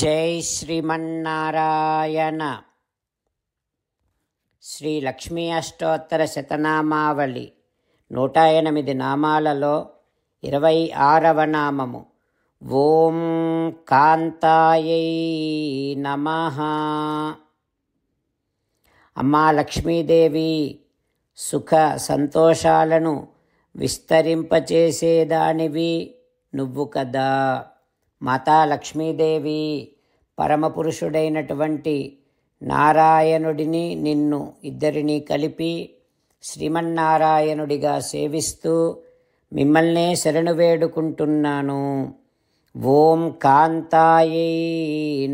జై శ్రీమన్నారాయణ శ్రీ లక్ష్మీ అష్టోత్తర శతనామావళి నూట ఎనిమిది నామాలలో ఇరవై ఆరవ నామము ఓం కాంతాయై నమ అమ్మా లక్ష్మీదేవి సుఖ సంతోషాలను విస్తరింపచేసేదానివి నువ్వు కదా మాతా లక్ష్మీదేవి పరమపురుషుడైనటువంటి నారాయణుడిని నిన్ను ఇద్దరిని కలిపి శ్రీమన్నారాయణుడిగా సేవిస్తూ మిమ్మల్నే శరణు వేడుకుంటున్నాను ఓం కాంతాయై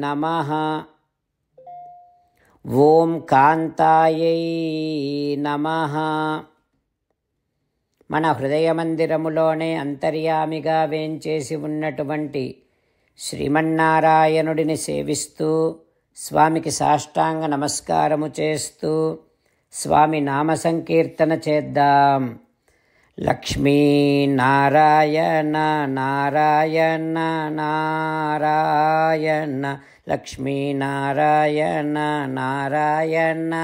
నమ ఓం కాంతాయై నమ మన హృదయ మందిరములోనే అంతర్యామిగా వేంచేసి ఉన్నటువంటి శ్రీమన్నారాయణుడిని సేవిస్తూ స్వామికి సాష్టాంగ నమస్కారము చేస్తూ స్వామి నామ సంకీర్తన చేద్దాం లక్ష్మీ నారాయణ నారాయణ నారాయణ లక్ష్మీ నారాయణ నారాయణ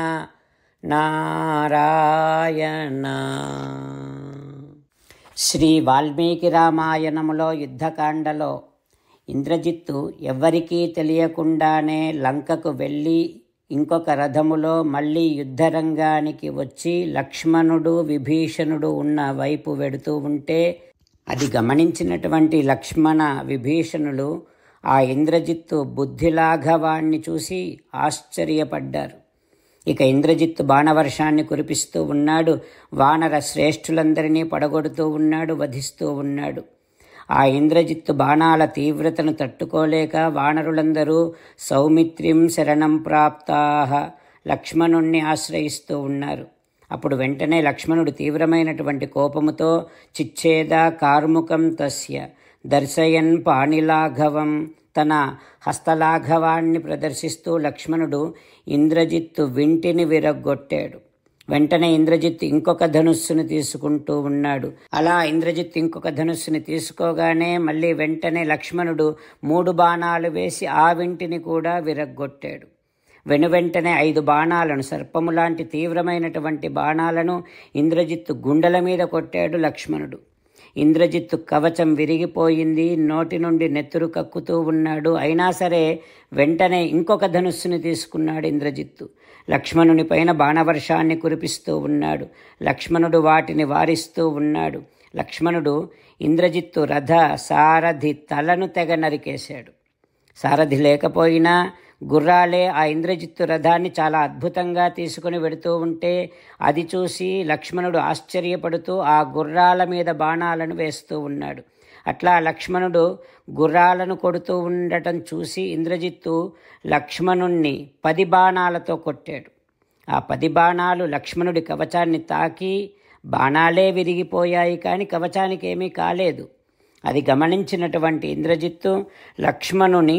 నారాయణ శ్రీ వాల్మీకి రామాయణములో యుద్ధకాండలో ఇంద్రజిత్తు ఎవ్వరికీ తెలియకుండానే లంకకు వెళ్ళి ఇంకొక రథములో మళ్ళీ యుద్ధరంగానికి వచ్చి లక్ష్మణుడు విభీషణుడు ఉన్న వైపు వెడుతూ ఉంటే అది గమనించినటువంటి లక్ష్మణ విభీషణులు ఆ ఇంద్రజిత్తు బుద్ధిలాఘవాన్ని చూసి ఆశ్చర్యపడ్డారు ఇక ఇంద్రజిత్తు బాణవర్షాన్ని కురిపిస్తూ ఉన్నాడు వానర శ్రేష్ఠులందరినీ పడగొడుతూ ఉన్నాడు వధిస్తూ ఉన్నాడు ఆ ఇంద్రజిత్తు బాణాల తీవ్రతను తట్టుకోలేక వానరులందరూ సౌమిత్రిం శరణం ప్రాప్తా లక్ష్మణుణ్ణి ఆశ్రయిస్తూ ఉన్నారు అప్పుడు వెంటనే లక్ష్మణుడు తీవ్రమైనటువంటి కోపముతో చిచ్చేద కార్ముకం తస్య దర్శయన్ పాణిలాఘవం తన హస్తలాఘవాన్ని ప్రదర్శిస్తూ లక్ష్మణుడు ఇంద్రజిత్తు వింటిని విరగ్గొట్టాడు వెంటనే ఇంద్రజిత్ ఇంకొక ధనుస్సును తీసుకుంటూ ఉన్నాడు అలా ఇంద్రజిత్ ఇంకొక ధనుస్సుని తీసుకోగానే మళ్ళీ వెంటనే లక్ష్మణుడు మూడు బాణాలు వేసి ఆ వింటిని కూడా విరగ్గొట్టాడు వెనువెంటనే ఐదు బాణాలను సర్పము లాంటి తీవ్రమైనటువంటి బాణాలను ఇంద్రజిత్తు గుండెల మీద కొట్టాడు లక్ష్మణుడు ఇంద్రజిత్తు కవచం విరిగిపోయింది నోటి నుండి నెత్తురు కక్కుతూ ఉన్నాడు అయినా సరే వెంటనే ఇంకొక ధనుస్సుని తీసుకున్నాడు ఇంద్రజిత్తు లక్ష్మణుని పైన బాణవర్షాన్ని కురిపిస్తూ ఉన్నాడు లక్ష్మణుడు వాటిని వారిస్తూ ఉన్నాడు లక్ష్మణుడు ఇంద్రజిత్తు రథ సారథి తలను తెగ నరికేశాడు సారథి లేకపోయినా గుర్రాలే ఆ ఇంద్రజిత్తు రథాన్ని చాలా అద్భుతంగా తీసుకుని వెడుతూ ఉంటే అది చూసి లక్ష్మణుడు ఆశ్చర్యపడుతూ ఆ గుర్రాల మీద బాణాలను వేస్తూ ఉన్నాడు అట్లా లక్ష్మణుడు గుర్రాలను కొడుతూ ఉండటం చూసి ఇంద్రజిత్తు లక్ష్మణుణ్ణి పది బాణాలతో కొట్టాడు ఆ పది బాణాలు లక్ష్మణుడి కవచాన్ని తాకి బాణాలే విరిగిపోయాయి కానీ కవచానికి ఏమీ కాలేదు అది గమనించినటువంటి ఇంద్రజిత్తు లక్ష్మణుని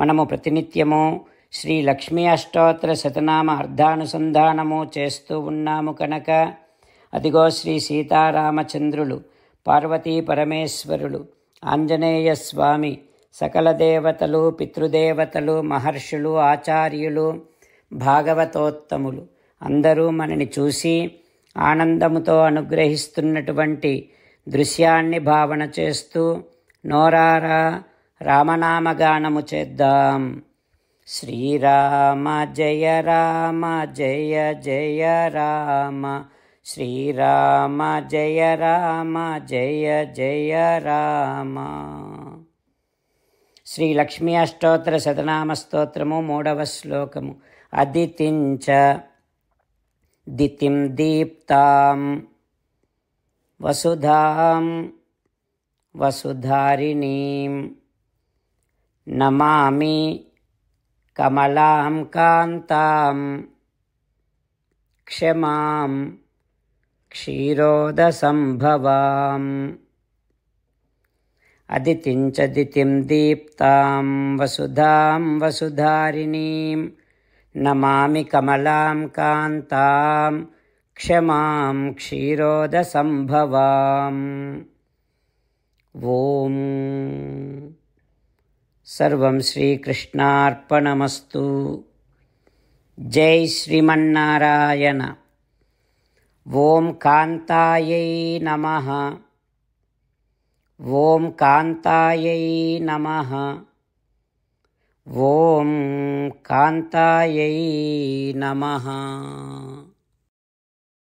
మనము ప్రతినిత్యము శ్రీ లక్ష్మీ అష్టోత్తర శతనామ అర్ధానుసంధానము చేస్తూ ఉన్నాము కనుక అదిగో శ్రీ సీతారామచంద్రులు పార్వతీ పరమేశ్వరులు ఆంజనేయ స్వామి సకల దేవతలు పితృదేవతలు మహర్షులు ఆచార్యులు భాగవతోత్తములు అందరూ మనని చూసి ఆనందముతో అనుగ్రహిస్తున్నటువంటి దృశ్యాన్ని భావన చేస్తూ నోరారా రామనామగానము చేద్దాం శ్రీరామ జయ రామ జయ జయ రామ శ్రీరామ జయ రామ జయ జయ రామ శ్రీ లక్ష్మీ అష్టోత్తర శతనామ స్తోత్రము మూడవ శ్లోకము అదితించ దితిం దీప్తాం వసుధాం వసుధారిణీం नमामि कमलां कान्तां क्षमां क्षीरोदसम्भवाम् च दितिं दीप्तां वसुधां वसुधारिणीं नमामि कमलां कान्तां क्षमां क्षीरोदसम्भवाम् ॐ सर्वं श्रीकृष्णार्पणमस्तु जय श्रीमन्नारायण ॐ कान्तायै नमः ॐ कान्तायै नमः ॐ कान्तायै नमः